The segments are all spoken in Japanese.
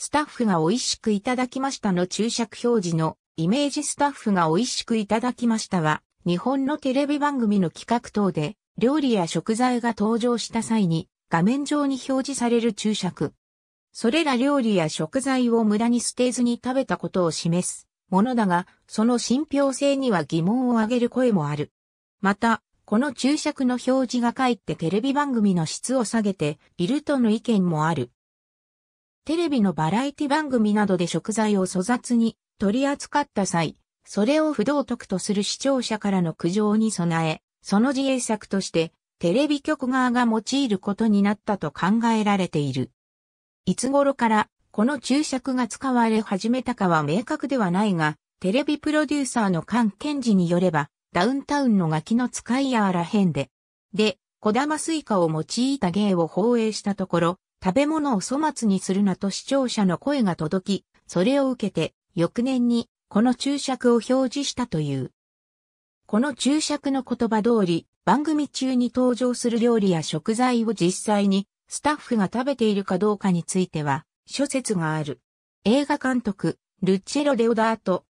スタッフが美味しくいただきましたの注釈表示のイメージスタッフが美味しくいただきましたは、日本のテレビ番組の企画等で、料理や食材が登場した際に、画面上に表示される注釈。それら料理や食材を無駄に捨てずに食べたことを示すものだが、その信憑性には疑問をあげる声もある。また、この注釈の表示が書いってテレビ番組の質を下げているとの意見もある。テレビのバラエティ番組などで食材を粗雑に取り扱った際、それを不道徳とする視聴者からの苦情に備え、その自衛策としてテレビ局側が用いることになったと考えられている。いつ頃からこの注釈が使われ始めたかは明確ではないが、テレビプロデューサーの菅健治によれば、ダウンタウンのガキの使いやらへんで、で、小玉スイカを用いた芸を放映したところ、食べ物を粗末にするなと視聴者の声が届き、それを受けて、翌年に、この注釈を表示したという。この注釈の言葉通り、番組中に登場する料理や食材を実際に、スタッフが食べているかどうかについては、諸説がある。映画監督、ルッチェロ・デオダート。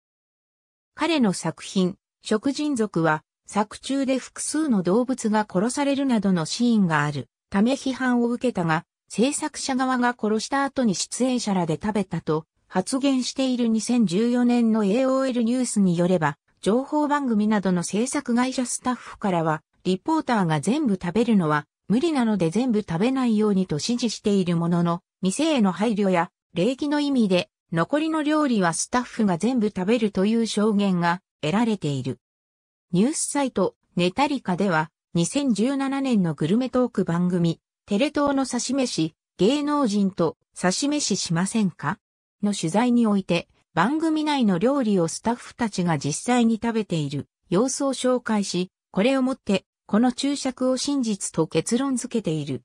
彼の作品、食人族は、作中で複数の動物が殺されるなどのシーンがある、ため批判を受けたが、制作者側が殺した後に出演者らで食べたと発言している2014年の AOL ニュースによれば、情報番組などの制作会社スタッフからは、リポーターが全部食べるのは無理なので全部食べないようにと指示しているものの、店への配慮や礼儀の意味で、残りの料理はスタッフが全部食べるという証言が得られている。ニュースサイト、ネタリカでは、2017年のグルメトーク番組、テレ東の刺し飯、芸能人と刺し飯しませんかの取材において、番組内の料理をスタッフたちが実際に食べている様子を紹介し、これをもって、この注釈を真実と結論付けている。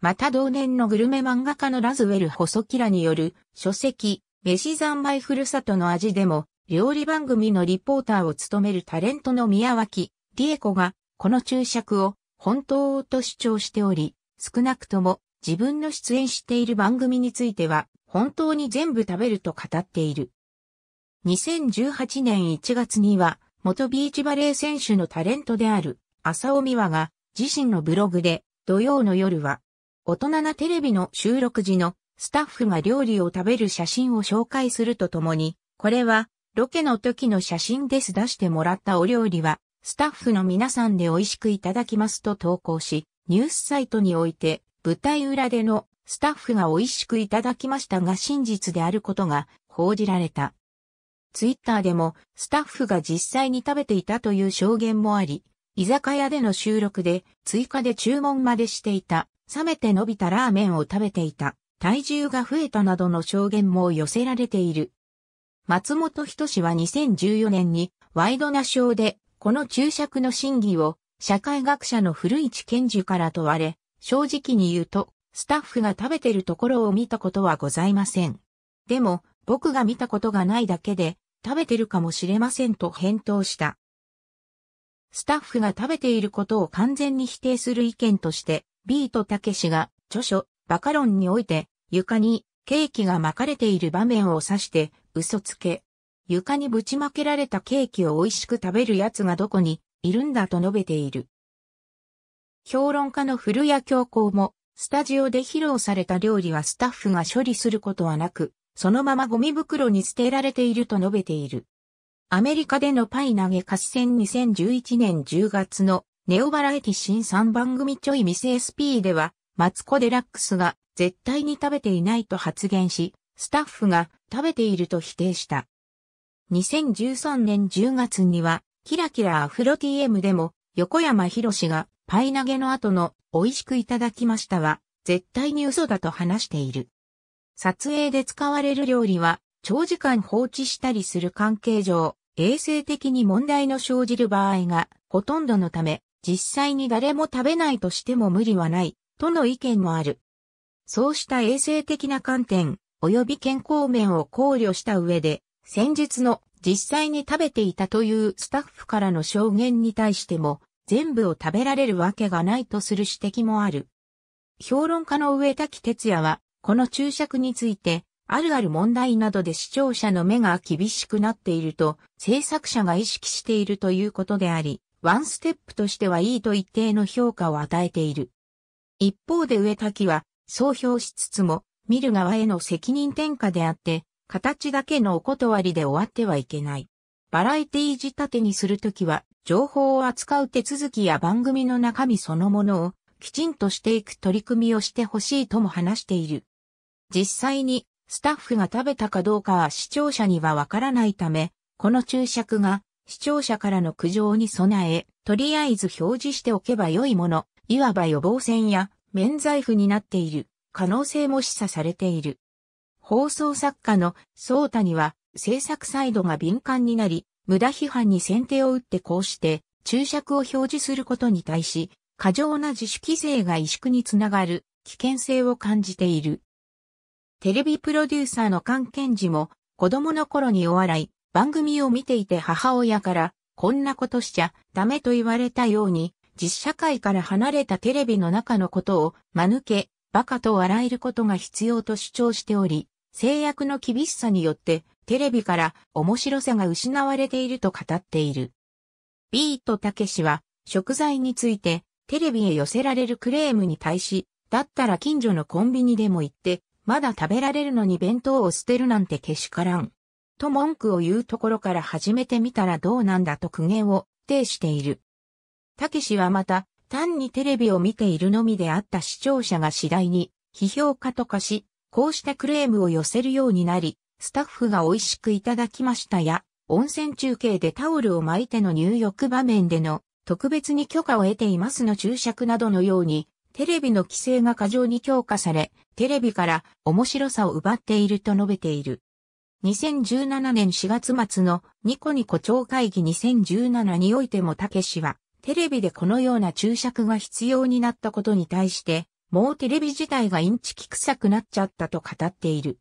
また同年のグルメ漫画家のラズウェル・細木らによる書籍、飯三昧ふるさとの味でも、料理番組のリポーターを務めるタレントの宮脇、理恵子が、この注釈を本当と主張しており、少なくとも自分の出演している番組については本当に全部食べると語っている。2018年1月には元ビーチバレー選手のタレントである浅尾美和が自身のブログで土曜の夜は大人なテレビの収録時のスタッフが料理を食べる写真を紹介するとともに、これはロケの時の写真です出してもらったお料理はスタッフの皆さんで美味しくいただきますと投稿し、ニュースサイトにおいて、舞台裏でのスタッフが美味しくいただきましたが真実であることが報じられた。ツイッターでもスタッフが実際に食べていたという証言もあり、居酒屋での収録で追加で注文までしていた、冷めて伸びたラーメンを食べていた、体重が増えたなどの証言も寄せられている。松本人志は2014年にワイドナショーでこの注釈の審議を社会学者の古市賢治から問われ、正直に言うと、スタッフが食べてるところを見たことはございません。でも、僕が見たことがないだけで、食べてるかもしれませんと返答した。スタッフが食べていることを完全に否定する意見として、ビートたけしが著書バカロンにおいて床にケーキが巻かれている場面を指して嘘つけ。床にぶちまけられたケーキを美味しく食べる奴がどこにいるんだと述べている。評論家の古谷教皇も、スタジオで披露された料理はスタッフが処理することはなく、そのままゴミ袋に捨てられていると述べている。アメリカでのパイ投げ合戦2011年10月のネオバラエティ新3番組ちょいミス SP では、マツコデラックスが絶対に食べていないと発言し、スタッフが食べていると否定した。2013年10月にはキラキラアフロ TM でも、横山博士がパイ投げの後の美味しくいただきましたは、絶対に嘘だと話している。撮影で使われる料理は、長時間放置したりする関係上、衛生的に問題の生じる場合がほとんどのため、実際に誰も食べないとしても無理はない、との意見もある。そうした衛生的な観点、及び健康面を考慮した上で、先日の実際に食べていたというスタッフからの証言に対しても、全部を食べられるわけがないとする指摘もある。評論家の上滝哲也は、この注釈について、あるある問題などで視聴者の目が厳しくなっていると、制作者が意識しているということであり、ワンステップとしてはいいと一定の評価を与えている。一方で上滝は、総評しつつも、見る側への責任転嫁であって、形だけのお断りで終わってはいけない。バラエティ仕立てにするときは、情報を扱う手続きや番組の中身そのものをきちんとしていく取り組みをしてほしいとも話している。実際にスタッフが食べたかどうかは視聴者にはわからないため、この注釈が視聴者からの苦情に備え、とりあえず表示しておけば良いもの、いわば予防線や免罪符になっている可能性も示唆されている。放送作家の相には制作サイドが敏感になり、無駄批判に先手を打ってこうして注釈を表示することに対し、過剰な自主規制が萎縮につながる危険性を感じている。テレビプロデューサーの関健児も子供の頃にお笑い、番組を見ていて母親からこんなことしちゃダメと言われたように、実社会から離れたテレビの中のことを間抜け、バカと笑えることが必要と主張しており、制約の厳しさによってテレビから面白さが失われていると語っている。ビートたけしは食材についてテレビへ寄せられるクレームに対し、だったら近所のコンビニでも行って、まだ食べられるのに弁当を捨てるなんてけしからん。と文句を言うところから始めてみたらどうなんだと苦言を呈している。たけしはまた、単にテレビを見ているのみであった視聴者が次第に、批評家と化し、こうしたクレームを寄せるようになり、スタッフが美味しくいただきましたや、温泉中継でタオルを巻いての入浴場面での特別に許可を得ていますの注釈などのように、テレビの規制が過剰に強化され、テレビから面白さを奪っていると述べている。2017年4月末のニコニコ超会議2017においてもたけしは、テレビでこのような注釈が必要になったことに対して、もうテレビ自体がインチキ臭くなっちゃったと語っている。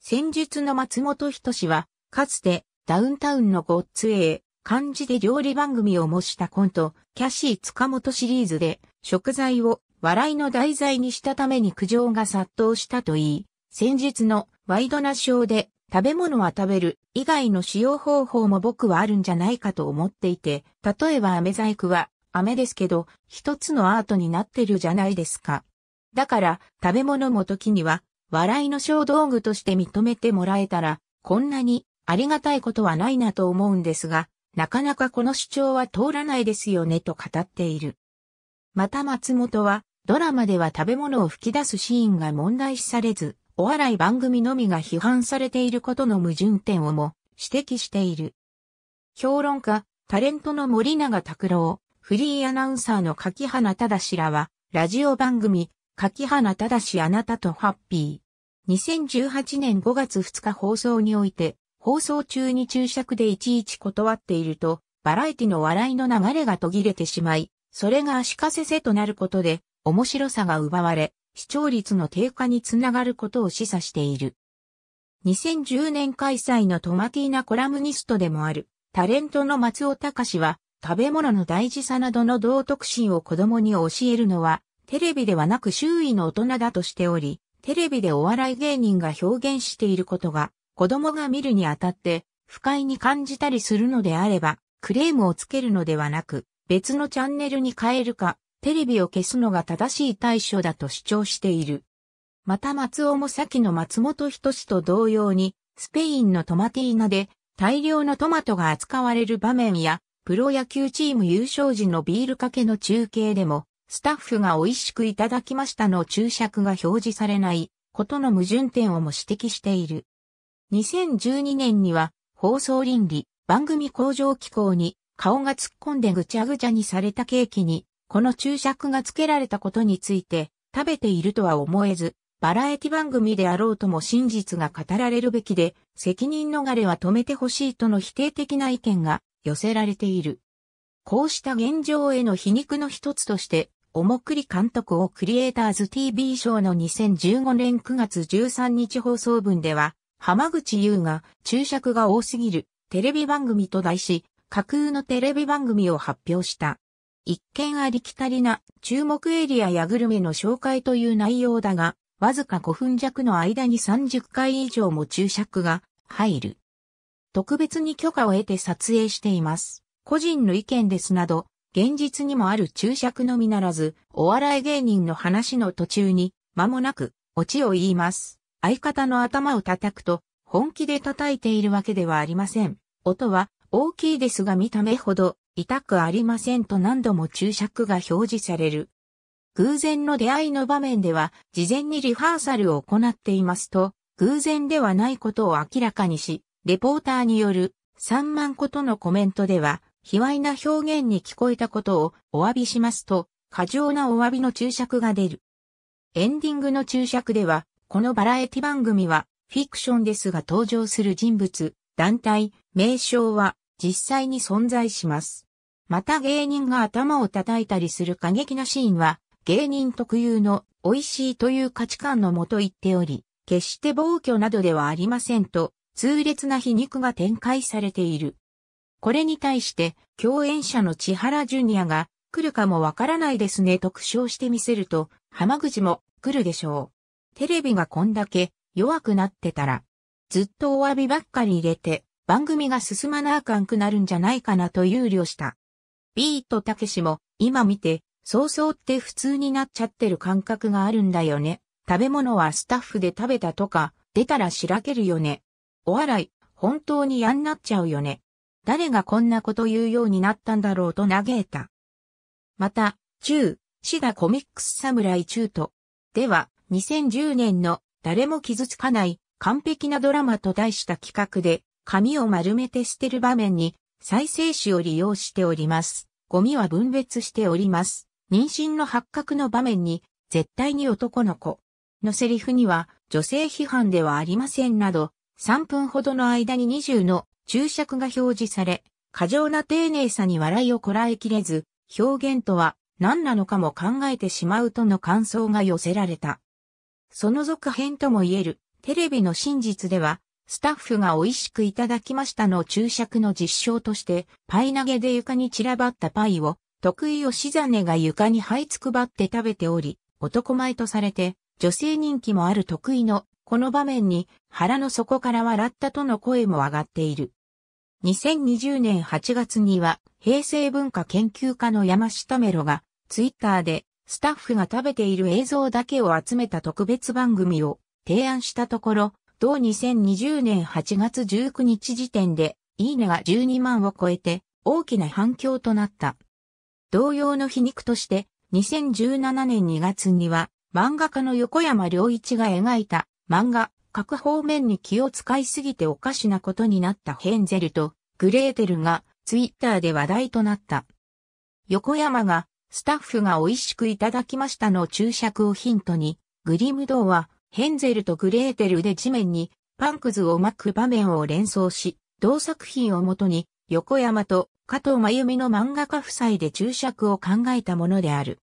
戦術の松本人志は、かつてダウンタウンのごっつええ、漢字で料理番組を模したコント、キャシー塚本シリーズで、食材を笑いの題材にしたために苦情が殺到したといい、先日のワイドナショーで、食べ物は食べる以外の使用方法も僕はあるんじゃないかと思っていて、例えば飴細工は飴ですけど、一つのアートになってるじゃないですか。だから、食べ物も時には、笑いの小道具として認めてもらえたら、こんなにありがたいことはないなと思うんですが、なかなかこの主張は通らないですよねと語っている。また松本は、ドラマでは食べ物を吹き出すシーンが問題視されず、お笑い番組のみが批判されていることの矛盾点をも指摘している。評論家、タレントの森永拓郎、フリーアナウンサーの柿花忠らは、ラジオ番組、柿花忠あなたとハッピー。2018年5月2日放送において、放送中に注釈でいちいち断っていると、バラエティの笑いの流れが途切れてしまい、それが足かせせとなることで、面白さが奪われ、視聴率の低下につながることを示唆している。2010年開催のトマティーナコラムニストでもある、タレントの松尾隆は、食べ物の大事さなどの道徳心を子供に教えるのは、テレビではなく周囲の大人だとしており、テレビでお笑い芸人が表現していることが、子供が見るにあたって、不快に感じたりするのであれば、クレームをつけるのではなく、別のチャンネルに変えるか、テレビを消すのが正しい対処だと主張している。また松尾も先の松本人志と同様に、スペインのトマティーナで大量のトマトが扱われる場面や、プロ野球チーム優勝時のビールかけの中継でも、スタッフが美味しくいただきましたの注釈が表示されないことの矛盾点をも指摘している。2012年には放送倫理、番組向上機構に顔が突っ込んでぐちゃぐちゃにされたケーキに、この注釈が付けられたことについて、食べているとは思えず、バラエティ番組であろうとも真実が語られるべきで、責任逃れは止めてほしいとの否定的な意見が寄せられている。こうした現状への皮肉の一つとして、おもくり監督をクリエイターズ TV 賞の2015年9月13日放送分では、浜口優が注釈が多すぎるテレビ番組と題し、架空のテレビ番組を発表した。一見ありきたりな注目エリアやグルメの紹介という内容だが、わずか5分弱の間に30回以上も注釈が入る。特別に許可を得て撮影しています。個人の意見ですなど、現実にもある注釈のみならず、お笑い芸人の話の途中に、間もなく、オチを言います。相方の頭を叩くと、本気で叩いているわけではありません。音は大きいですが見た目ほど痛くありませんと何度も注釈が表示される。偶然の出会いの場面では事前にリハーサルを行っていますと、偶然ではないことを明らかにし、レポーターによる3万個とのコメントでは、卑猥な表現に聞こえたことをお詫びしますと、過剰なお詫びの注釈が出る。エンディングの注釈では、このバラエティ番組は、フィクションですが登場する人物、団体、名称は実際に存在します。また芸人が頭を叩いたりする過激なシーンは、芸人特有の美味しいという価値観のもと言っており、決して暴挙などではありませんと痛烈な皮肉が展開されている。これに対して、共演者の千原ジュニアが、来るかもわからないですねと賞してみせると、浜口も来るでしょう。テレビがこんだけ弱くなってたら、ずっとお詫びばっかり入れて、番組が進まなあかんくなるんじゃないかなと憂慮した。ビートたけしも、今見て、そうそうって普通になっちゃってる感覚があるんだよね。食べ物はスタッフで食べたとか、出たらしらけるよね。お笑い、本当に嫌になっちゃうよね。誰がこんなこと言うようになったんだろうと嘆いた。また、中、シダコミックス侍中と、では、2010年の誰も傷つかない完璧なドラマと題した企画で、紙を丸めて捨てる場面に再生紙を利用しております。ゴミは分別しております。妊娠の発覚の場面に、絶対に男の子のセリフには女性批判ではありませんなど、3分ほどの間に20の注釈が表示され、過剰な丁寧さに笑いをこらえきれず、表現とは何なのかも考えてしまうとの感想が寄せられた。その続編とも言える、テレビの真実では、スタッフが美味しくいただきましたの注釈の実証として、パイ投げで床に散らばったパイを、得意吉ねが床に這いつくばって食べており、男前とされて、女性人気もある得意のこの場面に腹の底から笑ったとの声も上がっている。2020年8月には平成文化研究家の山下メロがツイッターでスタッフが食べている映像だけを集めた特別番組を提案したところ、同2020年8月19日時点でいいねが12万を超えて大きな反響となった。同様の皮肉として2017年2月には漫画家の横山良一が描いた漫画、各方面に気を使いすぎておかしなことになったヘンゼルとグレーテルがツイッターで話題となった。横山がスタッフが美味しくいただきましたの注釈をヒントに、グリムドーはヘンゼルとグレーテルで地面にパンくずを巻く場面を連想し、同作品をもとに横山と加藤真由美の漫画家夫妻で注釈を考えたものである。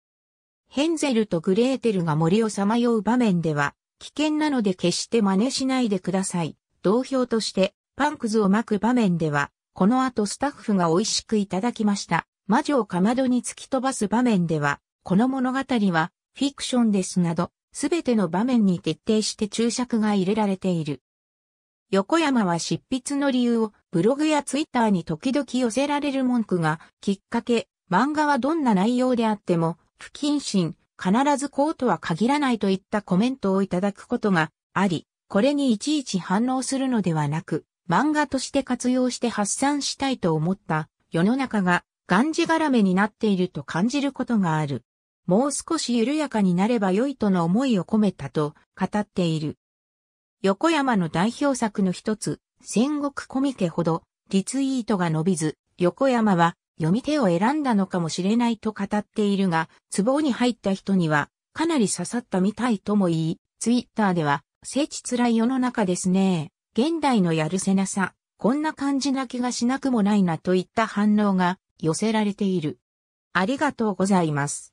ヘンゼルとグレーテルが森をさまよう場面では、危険なので決して真似しないでください。同票としてパンくずを巻く場面では、この後スタッフが美味しくいただきました。魔女をかまどに突き飛ばす場面では、この物語はフィクションですなど、すべての場面に徹底して注釈が入れられている。横山は執筆の理由をブログやツイッターに時々寄せられる文句がきっかけ、漫画はどんな内容であっても不謹慎、必ずこうとは限らないといったコメントをいただくことがあり、これにいちいち反応するのではなく、漫画として活用して発散したいと思った世の中ががんじがらめになっていると感じることがある。もう少し緩やかになれば良いとの思いを込めたと語っている。横山の代表作の一つ、戦国コミケほどリツイートが伸びず、横山は読み手を選んだのかもしれないと語っているが、壺に入った人にはかなり刺さったみたいとも言い、ツイッターでは、聖地辛い世の中ですね。現代のやるせなさ、こんな感じな気がしなくもないなといった反応が寄せられている。ありがとうございます。